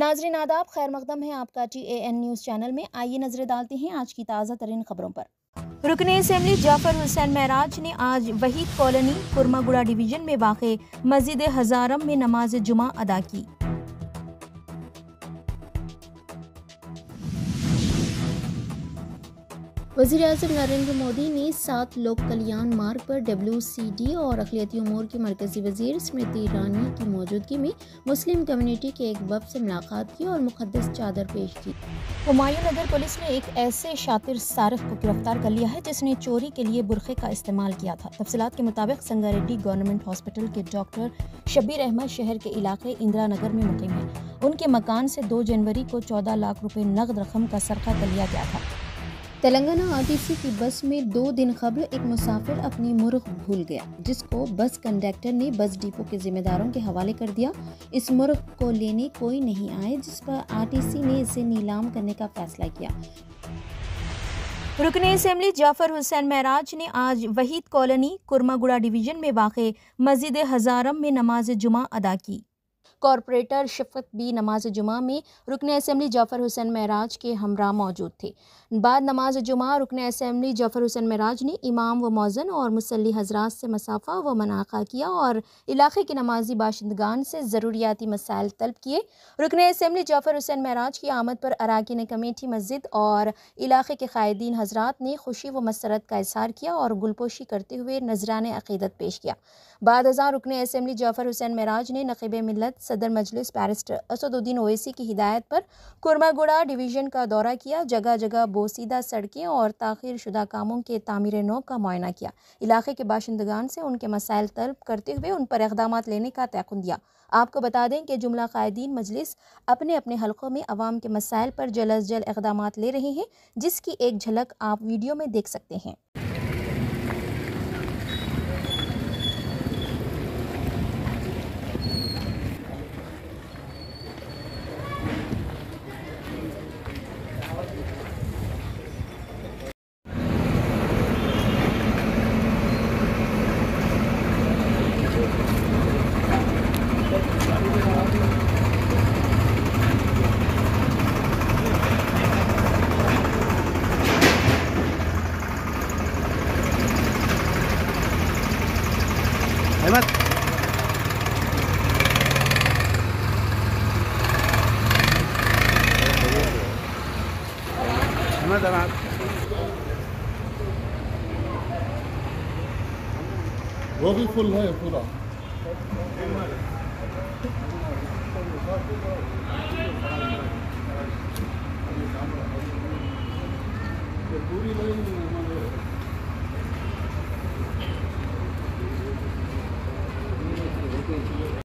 नाजरीन आदाब खैर मकदम है आपका टी एन न्यूज़ चैनल में आइए नजरें डालते हैं आज की ताज़ा तरीन खबरों पर रुकन असम्बली जाफर हुसैन महराज ने आज वहीद कॉलोनी कुरमागुड़ा डिवीजन में वाक़ मस्जिद हज़ारम में नमाज जुमा अदा की वजीर अजम नरेंद्र मोदी ने सात लोक कल्याण मार्ग पर डब्ल्यू सी डी और अखिलती उमूर के मरकजी वजीर स्मृति ईरानी की मौजूदगी में मुस्लिम कम्युनिटी के एक वफ से मुलाकात की और मुकदस चादर पेश की हमायूं नगर पुलिस ने एक ऐसे शातिर सारफ को गिरफ्तार कर लिया है जिसने चोरी के लिए बुरखे का इस्तेमाल किया था तफसलत के मुताबिक संगारेड्डी गवर्नमेंट हॉस्पिटल के डॉक्टर शबीर अहमद शहर के इलाके इंदिरा नगर में मुकम है उनके मकान से दो जनवरी को चौदह लाख रुपये नकद रकम का सरख़ा कर लिया गया था तेलंगाना आरटीसी की बस में दो दिन कबल एक मुसाफिर अपनी मुर्ख भूल गया जिसको बस कंडक्टर ने बस डिपो के जिम्मेदारों के हवाले कर दिया इस मुर्ख को लेने कोई नहीं आए जिस पर आरटीसी ने इसे नीलाम करने का फैसला किया रुकने असम्बली जाफर हुसैन महराज ने आज वहीद कॉलोनी कुरमागुड़ा डिवीजन में वाक़ मस्जिद हज़ारम में नमाज जुमा अदा की कॉरपोरेटर शफत बी नमाज जुमा में रुकन असम्बली जाफ़र हुसैन महराज के हमरा मौजूद थे बाद नमाज जुमा रुकन असम्बली जाफ़र हुसैन महराज ने इमाम व मौजन और मुसली हजरात से मसाफा व मनाखा किया और इलाके के नमाजी बाशिंदगान से ज़रूरियाती मसाइल तलब किए रुकन असम्बली जाफ़र हुसैन महराज की आमद पर अरकान कमेटी मस्जिद और इलाके के क़ायदीन हजरात ने खुशी व मसरत का इजहार किया और गुलपोशी करते हुए नजरान अकीदत पेश किया बाद हज़ार रुकन असम्बली जाफ़र हुसैन महराज ने नक़ब मिलत सदर मजलिस बैरिस्टर असदुद्दीन ओवैसी की हिदायत पर कुरमागुड़ा डिवीज़न का दौरा किया जगह जगह बोसीदा सड़कें और ताखिर शुदा कामों के तमीर नौ का मुआयना किया इलाके के बाशिंदगान से उनके मसाइल तलब करते हुए उन पर इकदाम लेने का तयन दिया आपको बता दें कि जुमला कायदीन मजलिस अपने अपने हलकों में आवाम के मसाइल पर जल्द अज जल्द इकदाम ले रहे हैं जिसकी एक झलक आप वीडियो में देख सकते हैं احمد احمد انا وفي فل هي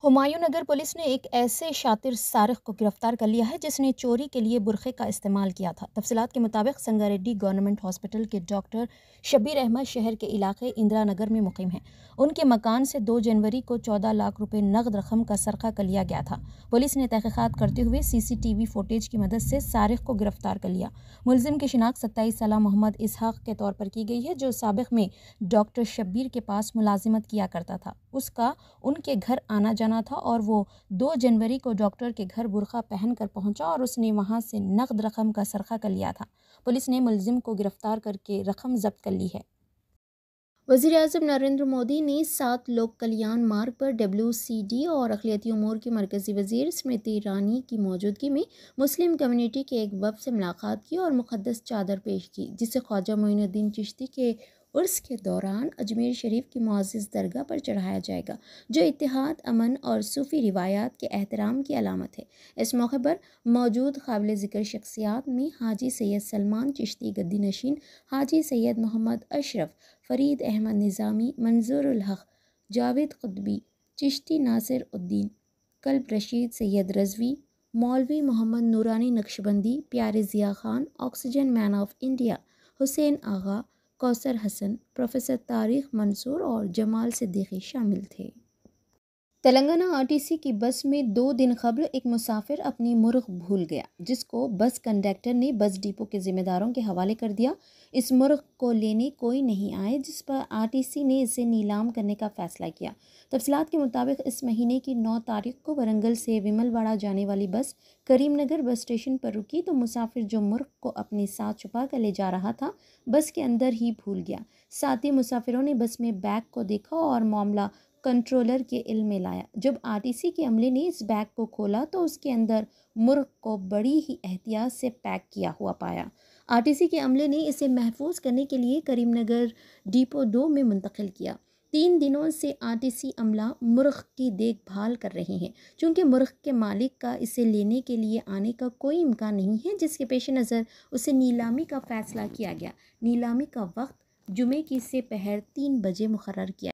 हुमायूं नगर पुलिस ने एक ऐसे शातिर सारख को गिरफ्तार कर लिया है जिसने चोरी के लिए बुरखे का इस्तेमाल किया था तफसलत के मुताबिक संगारेड्डी गवर्नमेंट हॉस्पिटल के डॉक्टर शबीर अहमद शहर के इलाके इंदिरा नगर में मुकम हैं उनके मकान से दो जनवरी को चौदह लाख रुपये नकद रकम का सरखा कर लिया गया था पुलिस ने तहकीक़ात करते हुए C C T V footage की मदद से सारख को गिरफ्तार कर लिया मुलजिम की शिनाख्त सत्ताईस साल मोहम्मद इसहाक के तौर पर की गई है जो सबक में डॉक्टर शब्बीर के पास मुलाजिमत किया करता था उसका उनके घर आना जाना करना था और वो दो जनवरी को डॉक्टर के घर बुरखा पहनकर पहुंचा और उसने वहां से नकद रकम का सरखा कर लिया था पुलिस ने मुलजिम को गिरफ्तार करके रकम जब्त कर ली है वज़ी अजम नरेंद्र मोदी ने सात लोक कल्याण मार्ग पर डब्ल्यू सी डी और अखिलती उमूर की मरकज़ी वजीर स्मृति ईरानी की मौजूदगी में मुस्लिम कम्युनिटी के एक वफ से मुलाकात की और मुकदस चादर पेश की जिसे ख्वाजा मोनुद्दीन चिश्ती के उर्स के दौरान अजमेर शरीफ की मोज़ दरगाह पर चढ़ाया जाएगा जो इतिहाद अमन और सूफ़ी रिवायात के एहतराम की अलामत है इस मौके पर मौजूद काबिल ज़िक्र शख्सियात में हाजी सैयद सलमान चिश्ती गद्दी नशीन हाजी सैयद मोहम्मद अशरफ फ़रीद अहमद निज़ामी मंजूर हक़ जावेद कुतबी चिश्ती नासिर उद्दीन कल्ब रशीद सैयद रजवी मौलवी Mohammad Noorani Naqshbandi Pyare Zia Khan oxygen man of India Hussain Agha Kausar Hasan professor Tariq Mansoor और जमाल सिद्दीकी शामिल थे तेलंगाना आरटीसी की बस में दो दिन कबल एक मुसाफिर अपनी मुर्ग भूल गया जिसको बस कंडक्टर ने बस डिपो के जिम्मेदारों के हवाले कर दिया इस मुर्ग को लेने कोई नहीं आए जिस पर आरटीसी ने इसे नीलाम करने का फैसला किया तफसलात के मुताबिक इस महीने की नौ तारीख को वरंगल से विमलवाड़ा जाने वाली बस करीमनगर बस स्टेशन पर रुकी तो मुसाफिर जो मुर्ग को अपने साथ छुपा कर ले जा रहा था बस के अंदर ही भूल गया साथ ही मुसाफिरों ने बस में बैग को देखा और मामला कंट्रोलर के इल में लाया जब आरटीसी के अमले ने इस बैग को खोला तो उसके अंदर मुर्ख को बड़ी ही एहतियात से पैक किया हुआ पाया आरटीसी के अमले ने इसे महफूज करने के लिए करीमनगर डिपो दो में मुंतकिल किया तीन दिनों से आरटीसी अमला मुरख की देखभाल कर रहे हैं क्योंकि मुरख के मालिक का इसे लेने के लिए आने का कोई इम्कान नहीं है जिसके पेश नज़र उसे नीलामी का फ़ैसला किया गया नीलामी का वक्त जुमे की से पहर तीन बजे मुकर किया